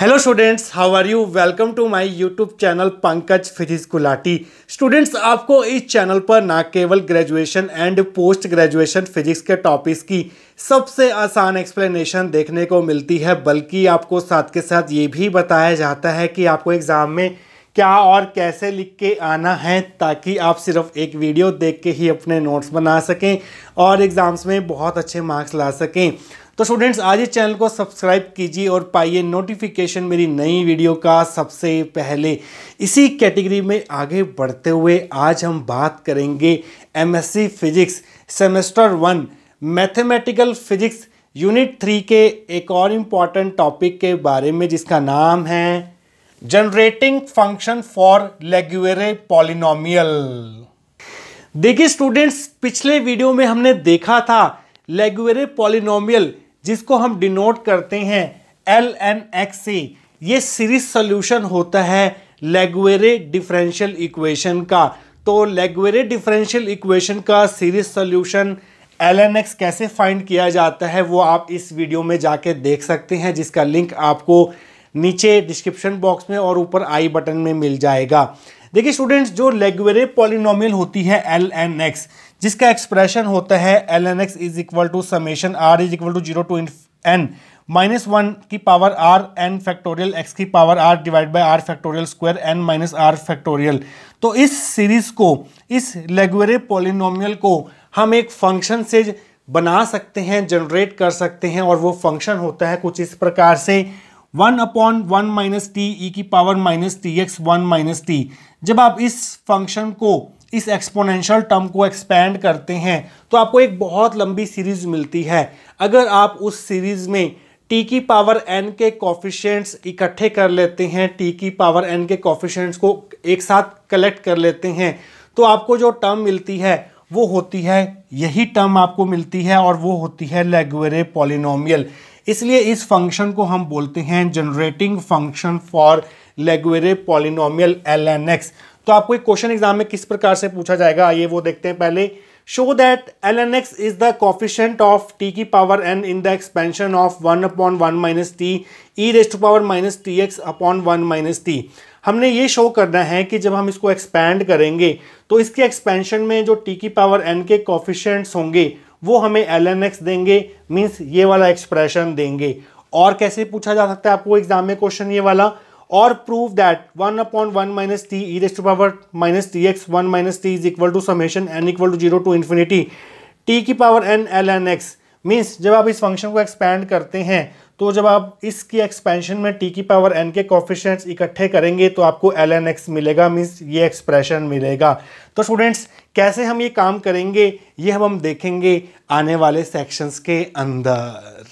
hello students how are you welcome to my YouTube channel Pankaj physics Gulati students आपको इस channel पर ना केवल graduation and post graduation physics के टॉपिक्स की सबसे आसान एक्सप्लेनेशन देखने को मिलती है बल्कि आपको साथ के साथ ये भी बताया जाता है कि आपको एग्ज़ाम में क्या और कैसे लिख के आना है ताकि आप सिर्फ एक वीडियो देख के ही अपने नोट्स बना सकें और एग्ज़ाम्स में बहुत अच्छे मार्क्स ला सकें तो स्टूडेंट्स आज इस चैनल को सब्सक्राइब कीजिए और पाइए नोटिफिकेशन मेरी नई वीडियो का सबसे पहले इसी कैटेगरी में आगे बढ़ते हुए आज हम बात करेंगे MSc physics semester one mathematical physics unit three के एक और इम्पॉर्टेंट टॉपिक के बारे में जिसका नाम है generating function for Laguerre polynomial देखिए स्टूडेंट्स पिछले वीडियो में हमने देखा था लेग्यूरे पॉलिनोमियल जिसको हम डिनोट करते हैं एल एन एक्स से ये सीरीज सोल्यूशन होता है लेगवेरे डिफरेंशियल इक्वेशन का तो लेगवेरे डिफरेंशियल इक्वेशन का series solution L N X कैसे फाइंड किया जाता है वो आप इस वीडियो में जाके देख सकते हैं जिसका लिंक आपको नीचे डिस्क्रिप्शन बॉक्स में और ऊपर आई बटन में मिल जाएगा देखिए स्टूडेंट्स जो लेगवेरे पॉलिनोमियल होती है एल एन एक्स जिसका एक्सप्रेशन होता है L N X is equal to summation R is equal to zero to N minus one की power R N factorial X की power R divide by are factorial square N minus are factorial तो इस series को इस लेगुरे polynomial को हम एक function से बना सकते हैं जनरेट कर सकते हैं और वो फंक्शन होता है कुछ इस प्रकार से one upon one minus T E की power minus T X one minus T जब आप इस फंक्शन को इस एक्सपोनेंशियल टर्म को एक्सपैंड करते हैं तो आपको एक बहुत लंबी सीरीज मिलती है अगर आप उस सीरीज में टी की पावर एन के कॉफिशेंट्स इकट्ठे कर लेते हैं टी की पावर एन के कॉफिशेंट्स को एक साथ कलेक्ट कर लेते हैं तो आपको जो टर्म मिलती है वो होती है यही टर्म आपको मिलती है और वो होती है लेगवेरे पॉलिनोमियल इसलिए इस फंक्शन को हम बोलते हैं generating function for लेगवेरे polynomial L N X तो आपको एक क्वेश्चन एग्जाम में किस प्रकार से पूछा जाएगा आइए वो देखते हैं पहले show that L N X is the coefficient of T की power N in the expansion of one upon one minus T E raised to power minus T X upon one minus T हमने ये show करना है कि जब हम इसको expand करेंगे तो इसके एक्सपेंशन में जो टी की पावर एन के कॉफिशेंट्स होंगे वो हमें एल एन एक्स देंगे मीन्स ये वाला एक्सप्रेशन देंगे और कैसे पूछा जा सकता है आपको एग्जाम में क्वेश्चन ये वाला और prove that one upon one minus T E raised power minus T X one minus T is equal to summation N equal to zero to infinity T की power N L N X means जब आप इस function को expand करते हैं तो जब आप इसकी एक्सपेंशन में टी की पावर एन के कॉफिशेंट्स इकट्ठे करेंगे तो आपको एल एन एक्स मिलेगा मीन्स ये एक्सप्रेशन मिलेगा तो स्टूडेंट्स कैसे हम ये काम करेंगे ये हम हम देखेंगे आने वाले सेक्शंस के अंदर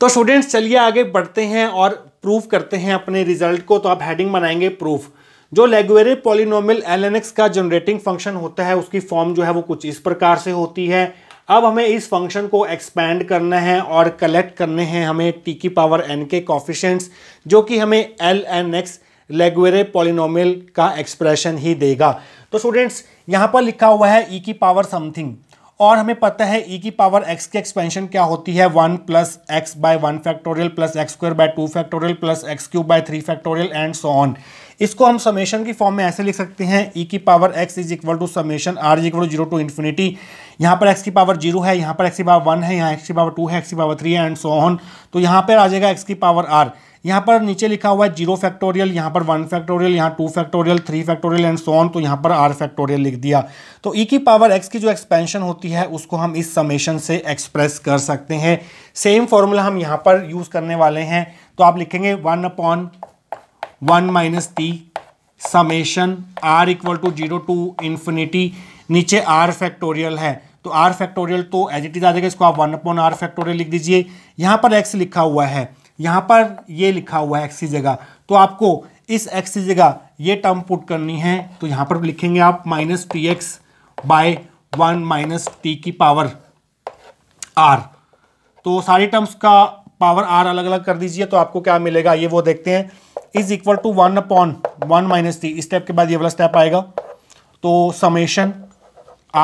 तो स्टूडेंट्स चलिए आगे बढ़ते हैं और प्रूफ करते हैं अपने रिजल्ट को तो आप हेडिंग बनाएंगे प्रूफ जो लेगुएरे पोलिनोमिल एल का जनरेटिंग फंक्शन होता है उसकी फॉर्म जो है वो कुछ इस प्रकार से होती है अब हमें इस फंक्शन को एक्सपैंड करना है और कलेक्ट करने हैं हमें टी की पावर एन के कॉफिशेंट्स जो कि हमें L N X Laguerre polynomial का एक्सप्रेशन ही देगा तो स्टूडेंट्स यहाँ पर लिखा हुआ है ई e की पावर समथिंग और हमें पता है e की पावर x की एक्सपेंशन क्या होती है one plus X by one factorial plus X square by two factorial plus X cube by three factorial and so on इसको हम समेशन की फॉर्म में ऐसे लिख सकते हैं e की power x is equal to summation r is equal zero to infinity यहाँ पर x की पावर जीरो है यहाँ पर x की पावर वन है यहाँ x की पावर टू है x की पावर थ्री है एंड सो ऑन तो यहाँ पर आ जाएगा x की पावर r यहाँ पर नीचे लिखा हुआ है जीरो फैक्टोरियल यहाँ पर वन फैक्टोरियल यहाँ two factorial three factorial and so on तो यहाँ पर आर फैक्टोरियल लिख दिया तो ई e की पावर एक्स की जो एक्सपेंशन होती है उसको हम इस समेशन से एक्सप्रेस कर सकते हैं सेम फॉर्मूला हम यहाँ पर यूज़ करने वाले हैं तो आप लिखेंगे one upon one minus T summation are equal to zero to infinity नीचे आर फैक्टोरियल है तो आर फैक्टोरियल तो एज इट इज आ जाएगा इसको आप वन अपॉन आर फैक्टोरियल लिख दीजिए यहाँ पर एक्स लिखा हुआ है यहाँ पर ये लिखा हुआ है एक्स की जगह तो आपको इस एक्स की जगह ये टर्म पुट करनी है तो यहाँ पर लिखेंगे आप minus T X by one minus T की पावर आर तो सारी टर्म्स का पावर आर अलग अलग कर दीजिए तो आपको क्या मिलेगा ये वो देखते हैं is equal to one upon one minus t step के बाद ये वाला स्टेप आएगा तो summation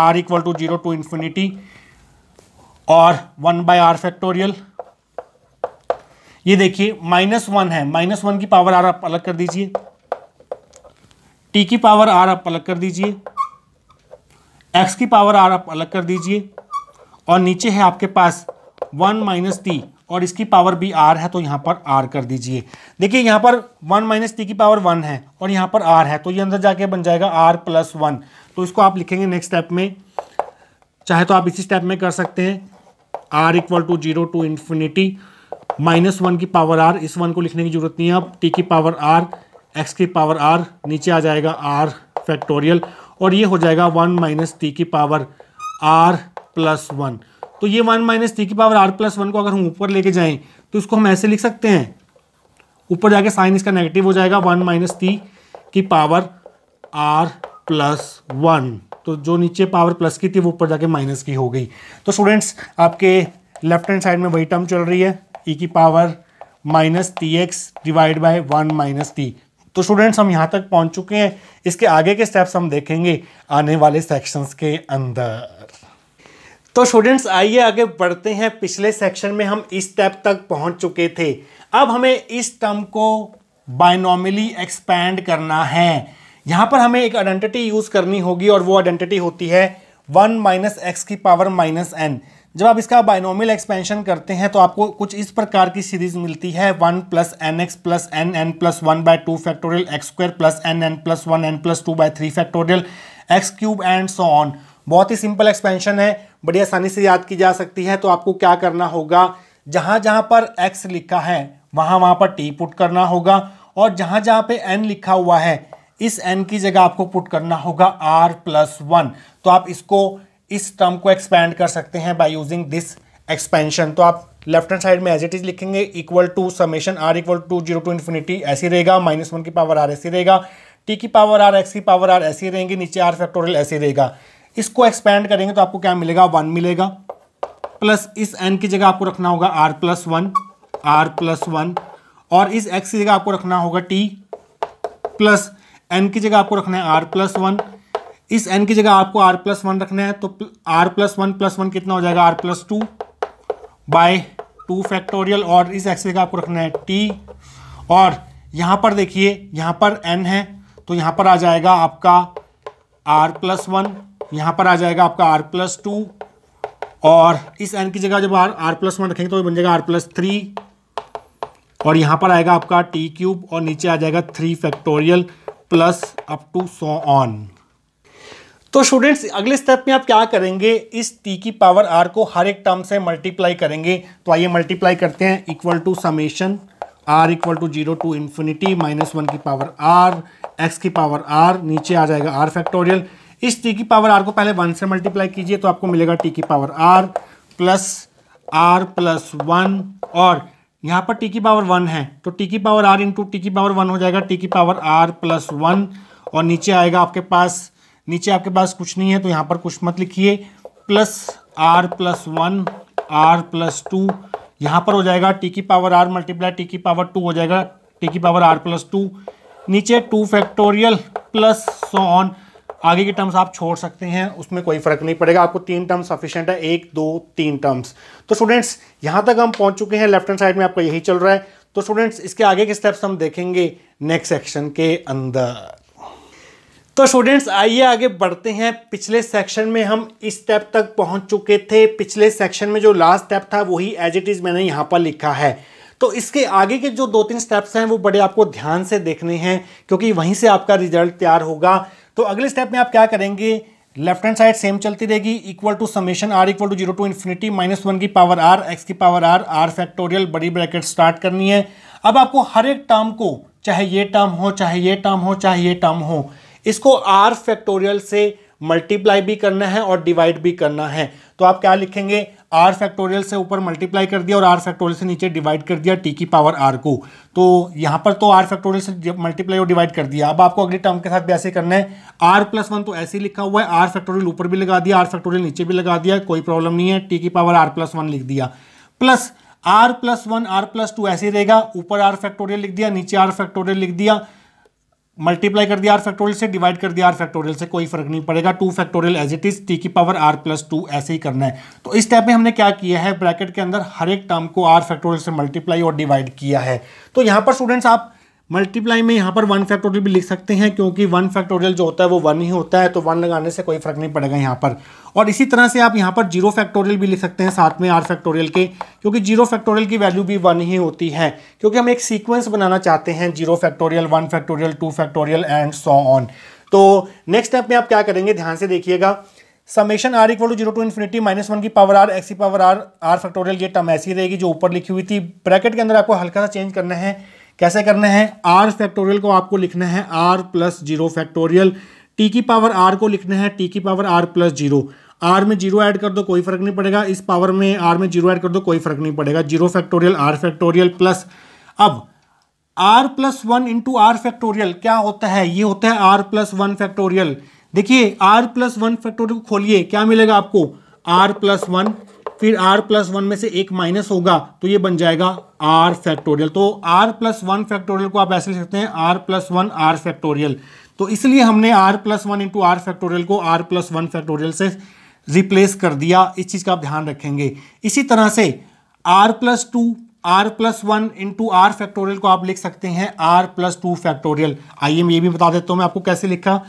are equal to zero to infinity और वन बाय आर फैक्टोरियल ये देखिए माइनस वन है माइनस वन की पावर आर आप अलग कर दीजिए टी की पावर आर आप अलग कर दीजिए एक्स की पावर आर आप अलग कर दीजिए और नीचे है आपके पास वन माइनस टी और इसकी पावर भी आर है तो यहाँ पर आर कर दीजिए देखिए यहाँ पर वन माइनस टी की पावर वन है और यहाँ पर आर है तो ये अंदर जाके बन जाएगा आर प्लस वन तो इसको आप लिखेंगे नेक्स्ट स्टेप में चाहे तो आप इसी स्टेप में कर सकते हैं r equal to zero to infinity minus one की पावर आर इस वन को लिखने की जरूरत नहीं है अब टी की पावर आर एक्स की पावर आर नीचे आ जाएगा आर फैक्टोरियल और ये हो जाएगा वन माइनस टी की पावर आर प्लस वन तो ये वन माइनस टी की पावर आर प्लस वन को अगर हम ऊपर लेके जाएं तो इसको हम ऐसे लिख सकते हैं ऊपर जाके साइन इसका नेगेटिव हो जाएगा वन माइनस टी की पावर आर प्लस वन तो जो नीचे पावर प्लस की थी वो ऊपर जाके माइनस की हो गई तो स्टूडेंट्स आपके लेफ्ट हैंड साइड में वही टर्म चल रही है ई e की power minus T x divide by one minus t तो स्टूडेंट्स हम यहाँ तक पहुँच चुके हैं इसके आगे के स्टेप्स हम देखेंगे आने वाले सेक्शंस के अंदर तो स्टूडेंट्स आइए आगे बढ़ते हैं पिछले सेक्शन में हम इस स्टेप तक पहुँच चुके थे अब हमें इस टर्म को बायनॉमिली एक्सपैंड करना है यहाँ पर हमें एक आइडेंटिटी यूज़ करनी होगी और वो आइडेंटिटी होती है वन माइनस एक्स की पावर माइनस एन जब आप इसका बाइनोमियल एक्सपेंशन करते हैं तो आपको कुछ इस प्रकार की सीरीज मिलती है one plus n x plus n n plus one by two factorial x square plus n n plus one n plus two by three factorial x cube and so on बहुत ही simple expansion है बड़ी आसानी से याद की जा सकती है तो आपको क्या करना होगा जहाँ जहाँ पर एक्स लिखा है वहाँ वहाँ पर टी पुट करना होगा और जहाँ जहाँ पे एन लिखा हुआ है इस एन की जगह आपको पुट करना होगा आर प्लस वन तो आप इसको इस टर्म को एक्सपैंड कर सकते हैं बाय यूजिंग दिस एक्सपेंशन तो आप लेफ्ट हैंड साइड में एज इट इज लिखेंगे equal to summation are equal to zero to infinity ऐसी रहेगा माइनस वन की पावर आर ऐसी रहेगा टी की पावर आर एक्स की पावर आर ऐसी रहेंगे नीचे आर फैक्टोरियल ऐसी रहेगा इसको एक्सपैंड करेंगे तो आपको क्या मिलेगा वन मिलेगा प्लस इस एन की जगह आपको रखना होगा r plus one r plus one और इस एक्स की जगह आपको रखना होगा टी प्लस एन की जगह आपको रखना है आर प्लस वन इस एन की जगह आपको आर प्लस वन रखना है तो r plus one plus one कितना हो जाएगा r plus two by two factorial और इस एक्स जगह आपको रखना है टी और यहाँ पर देखिए यहाँ पर एन है तो यहाँ पर आ जाएगा आपका आर प्लस वन यहाँ पर आ जाएगा आपका आर प्लस टू और इस एन की जगह जब आर आर प्लस वन रखेंगे तो बन जाएगा आर प्लस थ्री और यहाँ पर आएगा आपका टी क्यूब और नीचे आ जाएगा three factorial plus up to so on तो स्टूडेंट्स अगले स्टेप में आप क्या करेंगे इस टी की पावर आर को हर एक टर्म से मल्टीप्लाई करेंगे तो आइए मल्टीप्लाई करते हैं equal to summation are equal to zero to infinity minus one की पावर आर एक्स की पावर आर नीचे आ जाएगा आर फैक्टोरियल इस टी की पावर आर को पहले वन से मल्टीप्लाई कीजिए तो आपको मिलेगा टी की power r plus r plus one और यहाँ पर टी की पावर वन है तो टी की पावर आर इंटू टी की पावर वन हो जाएगा टी की पावर आर प्लस वन और नीचे आएगा आपके पास नीचे आपके पास कुछ नहीं है तो यहाँ पर कुछ मत लिखिए plus r plus one r plus two यहाँ पर हो जाएगा टी की पावर आर मल्टीप्लाई टी की पावर टू हो जाएगा टी की पावर आर प्लस टू नीचे two factorial plus so on आगे की टर्म्स आप छोड़ सकते हैं उसमें कोई फर्क नहीं पड़ेगा आपको तीन टर्म्स सफिशेंट है एक दो तीन टर्म्स तो स्टूडेंट्स यहाँ तक हम पहुँच चुके हैं लेफ्ट हैंड साइड में आपका यही चल रहा है तो स्टूडेंट्स इसके आगे के स्टेप्स हम देखेंगे नेक्स्ट सेक्शन के अंदर तो स्टूडेंट्स आइए आगे बढ़ते हैं पिछले सेक्शन में हम इस स्टेप तक पहुंच चुके थे पिछले सेक्शन में जो लास्ट स्टेप था वही एज इट इज़ मैंने यहाँ पर लिखा है तो इसके आगे के जो दो तीन स्टेप्स हैं वो बड़े आपको ध्यान से देखने हैं क्योंकि वहीं से आपका रिजल्ट तैयार होगा तो अगले स्टेप में आप क्या करेंगे लेफ्ट हैंड साइड सेम चलती रहेगी equal to summation are equal to zero to infinity minus one की पावर आर एक्स की पावर आर आर फैक्टोरियल बड़ी ब्रैकेट स्टार्ट करनी है अब आपको हर एक टर्म को चाहे ये टर्म हो चाहे ये टर्म हो चाहे ये टर्म हो इसको आर फैक्टोरियल से मल्टीप्लाई भी करना है और डिवाइड भी करना है तो आप क्या लिखेंगे आर फैक्टोरियल से ऊपर मल्टीप्लाई कर दिया और आर फैक्टोरियल से नीचे डिवाइड कर दिया टी की पावर आर को तो यहाँ पर तो आर फैक्टोरियल से मल्टीप्लाई और डिवाइड कर दिया अब आपको अगले टर्म के साथ भी ऐसे करना है आर प्लस वन तो ऐसे लिखा हुआ है आर फैक्टोरियल ऊपर भी लगा दिया आर फैक्टोरियल नीचे भी लगा दिया कोई प्रॉब्लम नहीं है टी की पावर आर प्लस वन लिख दिया plus r plus one r plus two ऐसे रहेगा ऊपर आर फैक्टोरियल लिख दिया नीचे आर फैक्टोरियल लिख दिया मल्टीप्लाई कर दिया आर फैक्टोरियल से डिवाइड कर दिया आर फैक्टोरियल से कोई फर्क नहीं पड़ेगा two factorial as it is t की पावर आर प्लस टू ऐसे ही करना है तो इस टाइप में हमने क्या किया है ब्रैकेट के अंदर हर एक टर्म को आर फैक्टोरियल से मल्टीप्लाई और डिवाइड किया है तो यहाँ पर स्टूडेंट्स आप मल्टीप्लाई में यहाँ पर वन फैक्टोरियल भी लिख सकते हैं क्योंकि वन फैक्टोरियल जो होता है वो वन ही होता है तो वन लगाने से कोई फर्क नहीं पड़ेगा यहाँ पर और इसी तरह से आप यहाँ पर जीरो फैक्टोरियल भी लिख सकते हैं साथ में आर फैक्टोरियल के क्योंकि जीरो फैक्टोरियल की वैल्यू भी वन ही होती है क्योंकि हम एक सीक्वेंस बनाना चाहते हैं zero factorial one factorial two factorial and so on तो नेक्स्ट स्टेप में आप क्या करेंगे ध्यान से देखिएगा summation are equal to zero to infinity minus one की पावर आर एक्सी पावर आर आर फैक्टोरियल ये टर्म ऐसी रहेगी जो ऊपर लिखी हुई थी ब्रैकेट के अंदर आपको हल्का सा चेंज करना है कैसे करने हैं आर फैक्टोरियल को आपको लिखना है r plus zero factorial t की पावर आर को लिखना है टी की power r plus zero r में जीरो ऐड कर दो कोई फर्क नहीं पड़ेगा इस पावर में आर में जीरो ऐड कर दो कोई फर्क नहीं पड़ेगा zero factorial r factorial plus अब r plus one into r factorial क्या होता है ये होता है आर प्लस वन फैक्टोरियल देखिए आर प्लस वन फैक्टोरियल को खोलिए क्या मिलेगा आपको आर प्लस वन फिर आर प्लस वन में से एक माइनस होगा तो ये बन जाएगा आर फैक्टोरियल तो आर प्लस वन फैक्टोरियल को आप ऐसे लिख सकते हैं r plus one r factorial तो इसलिए हमने r plus one into r factorial को आर प्लस वन फैक्टोरियल से रिप्लेस कर दिया इस चीज़ का आप ध्यान रखेंगे इसी तरह से r plus two r plus one into r factorial को आप लिख सकते हैं आर प्लस टू फैक्टोरियल आइए मैं ये भी बता देता हूँ मैं आपको कैसे लिखा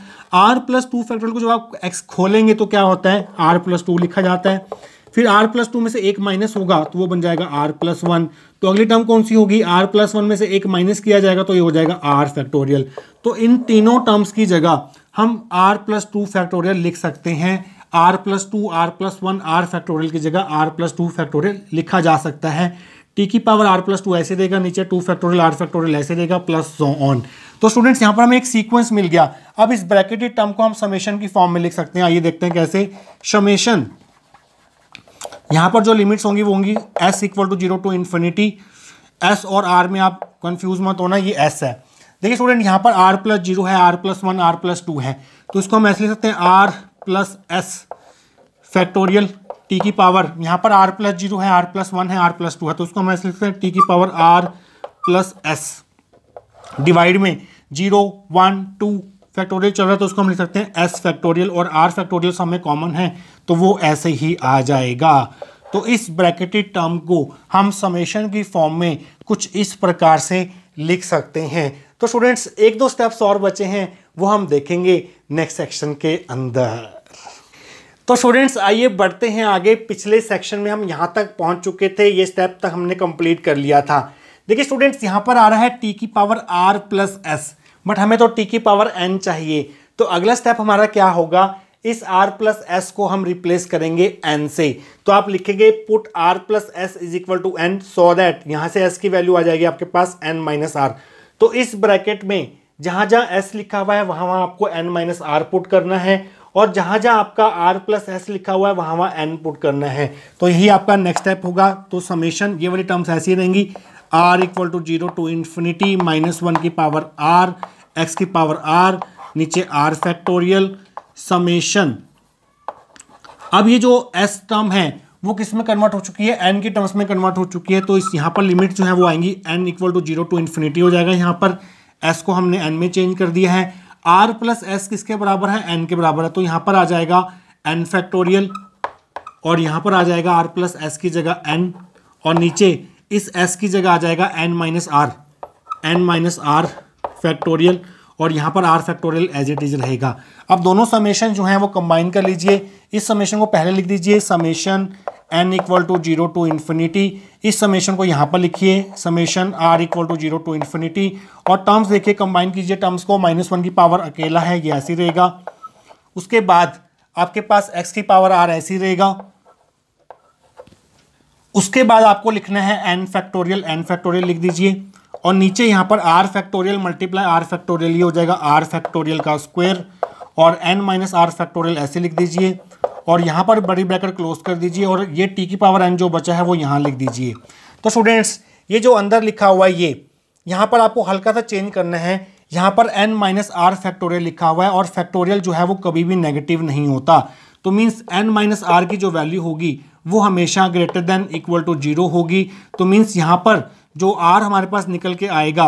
आर प्लस टू फैक्टोरियल को जब आप एक्स खोलेंगे तो क्या होता है आर प्लस टू लिखा जाता है फिर आर प्लस टू में से एक माइनस होगा तो वो बन जाएगा आर प्लस वन तो अगली टर्म कौन सी होगी आर प्लस वन में से एक माइनस किया जाएगा तो ये हो जाएगा आर फैक्टोरियल तो इन तीनों टर्म्स की जगह हम आर प्लस टू फैक्टोरियल लिख सकते हैं r plus two r plus one r factorial की जगह आर प्लस टू फैक्टोरियल लिखा जा सकता है टी की पावर आर प्लस टू ऐसे देगा नीचे टू फैक्टोरियल आर फैक्टोरियल ऐसे देगा प्लस सो ऑन तो स्टूडेंट्स यहाँ पर हमें एक सीक्वेंस मिल गया अब इस ब्रैकेटेड टर्म को हम समेशन की फॉर्म में लिख सकते हैं आइए देखते हैं कैसे समेशन यहाँ पर जो लिमिट्स होंगी वो होंगी s equal to zero to infinity s और आर में आप कंफ्यूज मत होना ये एस है देखिए स्टूडेंट यहाँ पर आर प्लस जीरो है r plus one r plus two है तो इसको हम ऐसे लिख सकते हैं r plus s factorial t की पावर यहाँ पर आर प्लस जीरो है आर प्लस वन है आर प्लस टू है तो उसको हम ऐसे लिख सकते हैं टी की power r plus s divide में जीरो वन टू फैक्टोरियल चल रहा है तो उसको हम लिख सकते हैं एस फैक्टोरियल और आर फैक्टोरियल हमें कॉमन है तो वो ऐसे ही आ जाएगा तो इस ब्रैकेटेड टर्म को हम समेशन की फॉर्म में कुछ इस प्रकार से लिख सकते हैं तो स्टूडेंट्स एक दो स्टेप्स और बचे हैं वो हम देखेंगे नेक्स्ट सेक्शन के अंदर तो स्टूडेंट्स आइए बढ़ते हैं आगे पिछले सेक्शन में हम यहाँ तक पहुँच चुके थे ये स्टेप तक हमने कंप्लीट कर लिया था देखिए स्टूडेंट्स यहाँ पर आ रहा है टी की power r plus s but हमें तो टी की पावर एन चाहिए तो अगला स्टेप हमारा क्या होगा इस r प्लस एस को हम रिप्लेस करेंगे एन से तो आप लिखेंगे put r plus s is equal to n so that यहाँ से s की वैल्यू आ जाएगी आपके पास n माइनस आर तो इस ब्रैकेट में जहाँ जहाँ s लिखा हुआ है वहाँ वहाँ आपको n माइनस आर पुट करना है और जहाँ जहाँ आपका आर प्लस एस लिखा हुआ है वहाँ वहाँ एन पुट करना है तो यही आपका नेक्स्ट स्टेप होगा तो समेशन ये वाली टर्म्स ऐसी रहेंगी r equal to zero to infinity minus one की पावर आर एक्स की पावर आर नीचे आर फैक्टोरियल समेशन अब ये जो एस टर्म है वो किस में कन्वर्ट हो चुकी है एन की टर्म्स में कन्वर्ट हो चुकी है तो इस यहाँ पर लिमिट जो है वो आएंगी n equal to zero to infinity हो जाएगा यहाँ पर एस को हमने एन में चेंज कर दिया है आर प्लस एस किसके बराबर है एन के बराबर है तो यहाँ पर आ जाएगा एन फैक्टोरियल और यहाँ पर आ जाएगा आर प्लस एस की जगह एन और नीचे इस एस की जगह आ जाएगा n minus r n minus are factorial और यहाँ पर are factorial as it is रहेगा अब दोनों समेशन जो हैं वो कंबाइन कर लीजिए इस समेशन को पहले लिख दीजिए summation N equal to zero to infinity इस समेशन को यहाँ पर लिखिए summation are equal to zero to infinity और टर्म्स देखिए कंबाइन कीजिए टर्म्स को माइनस वन की पावर अकेला है ये ऐसी रहेगा उसके बाद आपके पास एक्स की पावर आर ऐसी रहेगा उसके बाद आपको लिखना है एन फैक्टोरियल एन फैक्टोरियल लिख दीजिए और नीचे यहाँ पर are factorial multiply r factorial ये हो जाएगा आर फैक्टोरियल का स्क्वायर और एन माइनस आर फैक्टोरियल ऐसे लिख दीजिए और यहाँ पर बड़ी ब्रैकेट क्लोज कर दीजिए और ये टी की पावर एन जो बचा है वो यहाँ लिख दीजिए तो स्टूडेंट्स ये जो अंदर लिखा हुआ है ये यहाँ पर आपको हल्का सा चेंज करना है यहाँ पर एन माइनस आर फैक्टोरियल लिखा हुआ है और फैक्टोरियल जो है वो कभी भी नेगेटिव नहीं होता तो मीन्स एन माइनस आर की जो वैल्यू होगी वो हमेशा greater than equal to zero होगी तो मीन्स यहाँ पर जो आर हमारे पास निकल के आएगा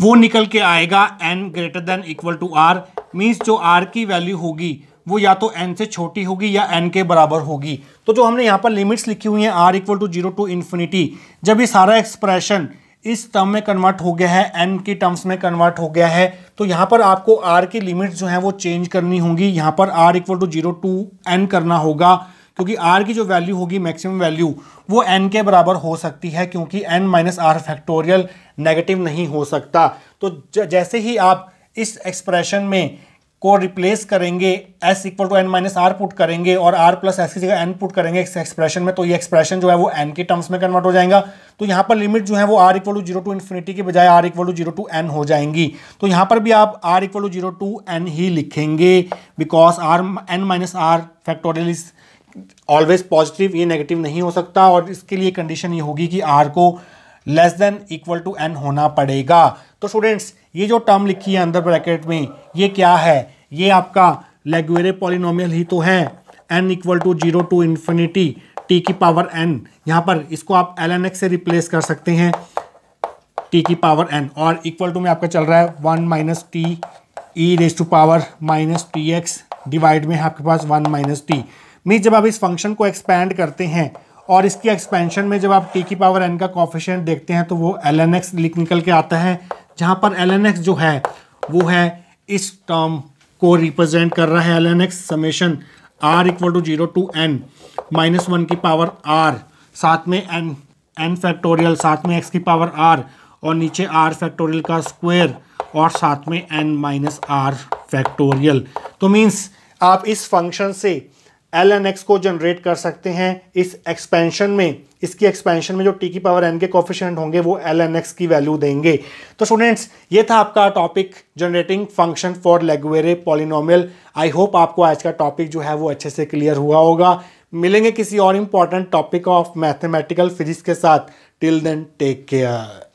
वो निकल के आएगा n greater than equal to r means जो आर की वैल्यू होगी वो या तो एन से छोटी होगी या एन के बराबर होगी तो जो हमने यहाँ पर लिमिट्स लिखी हुई हैं r equal to zero to infinity जब ये सारा एक्सप्रेशन इस टर्म में कन्वर्ट हो गया है एन की टर्म्स में कन्वर्ट हो गया है तो यहाँ पर आपको आर की लिमिट्स जो है वो चेंज करनी होगी यहाँ पर r equal to zero to n करना होगा क्योंकि आर की जो वैल्यू होगी मैक्सिमम वैल्यू वो एन के बराबर हो सकती है क्योंकि n minus are factorial negative नहीं हो सकता तो जैसे ही आप इस एक्सप्रेशन में को रिप्लेस करेंगे s equal to N minus r put करेंगे और आर प्लस एस की जगह एन पुट करेंगे इस एक्सप्रेशन में तो ये एक्सप्रेशन जो है वो एन के टर्म्स में कन्वर्ट हो जाएगा तो यहाँ पर लिमिट जो है वो r equal to zero to infinity के बजाय r equal to zero to n हो जाएंगी तो यहाँ पर भी आप r equal to zero to n ही लिखेंगे because r n minus are factorial is always positive ये नेगेटिव नहीं हो सकता और इसके लिए कंडीशन ये होगी कि आर को less than equal to n होना पड़ेगा तो स्टूडेंट्स ये जो टर्म लिखी है अंदर ब्रैकेट में ये क्या है ये आपका लेगवेरे पॉलिनोमियल ही तो है n equal to zero to infinity T की पावर एन यहाँ पर इसको आप एल एन एक्स से रिप्लेस कर सकते हैं टी की पावर एन और इक्वल टू में आपका चल रहा है one minus T e raise to power minus T x divide में है आपके पास वन माइनस टी मीन जब आप इस फंक्शन को एक्सपैंड करते हैं और इसकी एक्सपेंशन में जब आप टी की पावर एन का कॉफिशेंट देखते हैं तो वो एल एन एक्स निकल के आता है जहाँ पर एल जो है वो है इस टर्म को रिप्रेजेंट कर रहा है L N X summation are equal to zero to N minus one की पावर आर साथ में एन एन फैक्टोरियल साथ में एक्स की पावर आर और नीचे आर फैक्टोरियल का स्क्वायर और साथ में एन माइनस आर फैक्टोरियल तो मीन्स आप इस फंक्शन से एल एन एक्स को जनरेट कर सकते हैं इस एक्सपेंशन में इसकी एक्सपेंशन में जो टी की पावर एन के कॉफिशेंट होंगे वो एल एन एक्स की वैल्यू देंगे तो स्टूडेंट्स ये था आपका topic generating function for लेगवेरे polynomial I hope आपको आज का टॉपिक जो है वो अच्छे से क्लियर हुआ होगा मिलेंगे किसी और important topic of mathematical physics के साथ टिल देन टेक केयर